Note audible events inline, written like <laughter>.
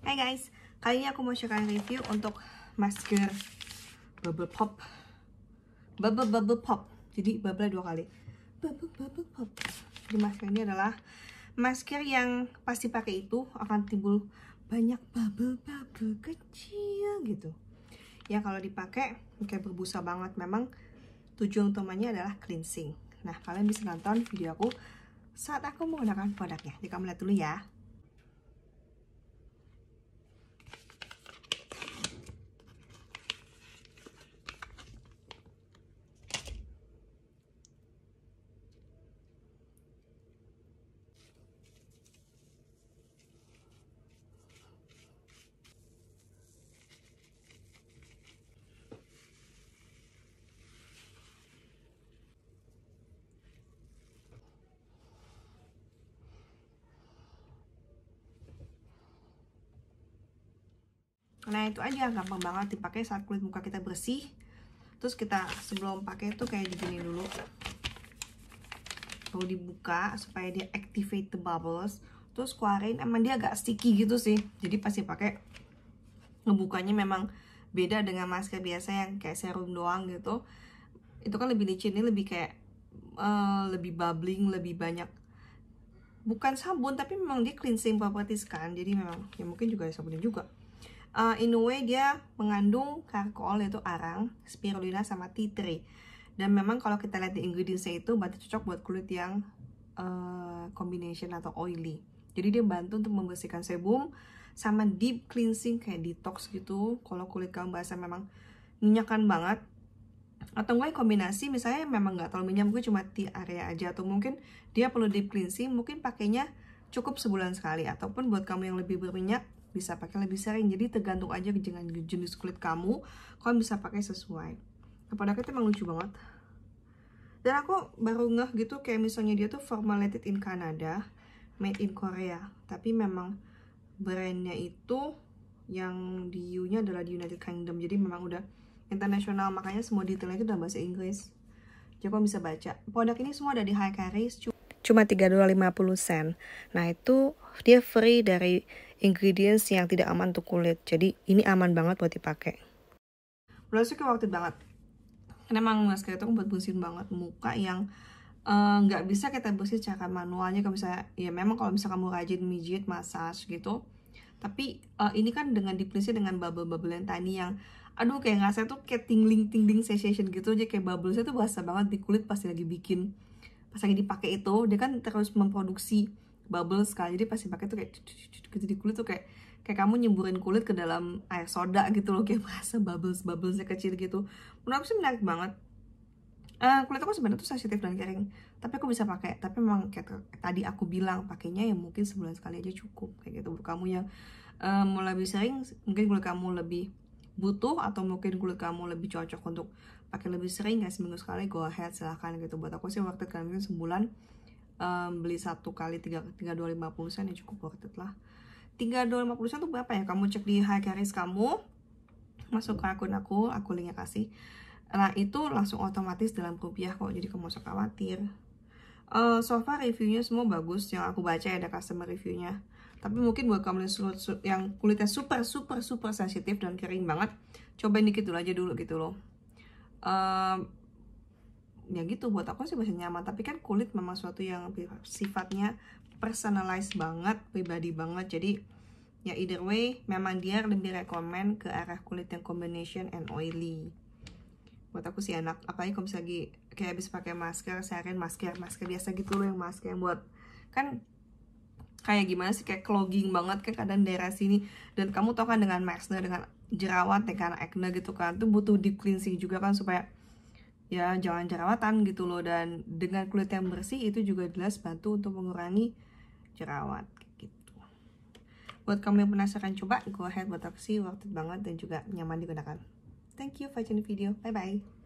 Hai guys, kali ini aku mau share review untuk masker bubble pop bubble bubble pop jadi bubble dua kali bubble bubble pop jadi masker ini adalah masker yang pasti pakai itu akan timbul banyak bubble bubble kecil gitu ya kalau dipakai kayak berbusa banget memang tujuan utamanya adalah cleansing nah kalian bisa nonton video aku saat aku menggunakan produknya jadi kamu lihat dulu ya nah itu aja gampang banget dipakai saat kulit muka kita bersih terus kita sebelum pakai tuh kayak begini dulu Lalu dibuka supaya dia activate the bubbles terus keluarin emang dia agak sticky gitu sih jadi pasti pakai ngebukanya memang beda dengan masker biasa yang kayak serum doang gitu itu kan lebih licin ini lebih kayak uh, lebih bubbling lebih banyak bukan sabun tapi memang dia cleansing properties kan jadi memang ya mungkin juga sabunnya juga uh, in a way dia mengandung karkol yaitu arang, spirulina sama tea tree. Dan memang kalau kita lihat di ingredients itu batu cocok buat kulit yang uh, combination atau oily. Jadi dia bantu untuk membersihkan sebum sama deep cleansing kayak detox gitu. Kalau kulit kamu bahasa memang minyakan banget atau gue kombinasi misalnya memang nggak terlalu minyak gue cuma di area aja atau mungkin dia perlu deep cleansing mungkin pakainya cukup sebulan sekali ataupun buat kamu yang lebih berminyak bisa pakai lebih sering jadi tergantung aja dengan jenis kulit kamu kalian bisa pakai sesuai kepada aku itu emang lucu banget dan aku baru ngeh gitu kayak misalnya dia tuh formulated in Canada made in Korea tapi memang brandnya itu yang di U nya adalah di United Kingdom jadi memang udah internasional makanya semua detailnya itu dalam bahasa Inggris jadi kamu bisa baca produk ini semua ada di High Carries cuma 3,50 sen. Nah, itu dia free dari ingredients yang tidak aman untuk kulit. Jadi ini aman banget buat dipakai. Blush itu waktu banget. Karena emang masker itu buat bersihin banget muka yang eh, nggak uh, bisa kita bersih secara manualnya kalau misalnya ya memang kalau misalnya kamu rajin mijit massage gitu tapi uh, ini kan dengan dipelinsi dengan bubble-bubble yang tadi yang aduh kayak nggak saya tuh kayak tingling tingling sensation gitu aja kayak bubble saya tuh berasa banget di kulit pas lagi bikin pas lagi dipakai itu dia kan terus memproduksi bubble sekali jadi pasti pakai tuh kayak gitu di kulit tuh kayak kayak kamu nyemburin kulit ke dalam air soda gitu loh <laughs> kayak masa bubbles bubblesnya kecil gitu menurut aku sih menarik banget uh, kulit aku sebenarnya tuh sensitif dan kering tapi aku bisa pakai tapi memang kayak tadi aku bilang pakainya ya mungkin sebulan sekali aja cukup kayak gitu buat kamu yang uh, mau lebih sering mungkin kulit kamu lebih butuh atau mungkin kulit kamu lebih cocok untuk pakai lebih sering ya seminggu sekali go ahead silahkan gitu buat aku sih waktu kalian sebulan um, beli satu kali tiga tiga dua lima puluh sen ya cukup worth it lah tiga dua lima puluh sen tuh berapa ya kamu cek di high HKRS kamu masuk ke akun aku aku linknya kasih nah itu langsung otomatis dalam rupiah kok jadi kamu usah khawatir uh, so far reviewnya semua bagus yang aku baca ya ada customer reviewnya tapi mungkin buat kamu yang kulitnya super super super sensitif dan kering banget cobain dikit dulu aja dulu gitu loh um, ya gitu buat aku sih masih nyaman tapi kan kulit memang suatu yang sifatnya personalized banget pribadi banget jadi ya either way memang dia lebih rekomen ke arah kulit yang combination and oily buat aku sih enak apalagi kalau misalnya kayak habis pakai masker seharian masker masker biasa gitu loh yang masker yang buat kan kayak gimana sih kayak clogging banget kan keadaan daerah sini dan kamu tau kan dengan masker dengan jerawat karena acne gitu kan tuh butuh deep cleansing juga kan supaya ya jangan jerawatan gitu loh dan dengan kulit yang bersih itu juga jelas bantu untuk mengurangi jerawat gitu buat kamu yang penasaran coba go ahead botoxy worth waktu banget dan juga nyaman digunakan thank you for watching the video bye bye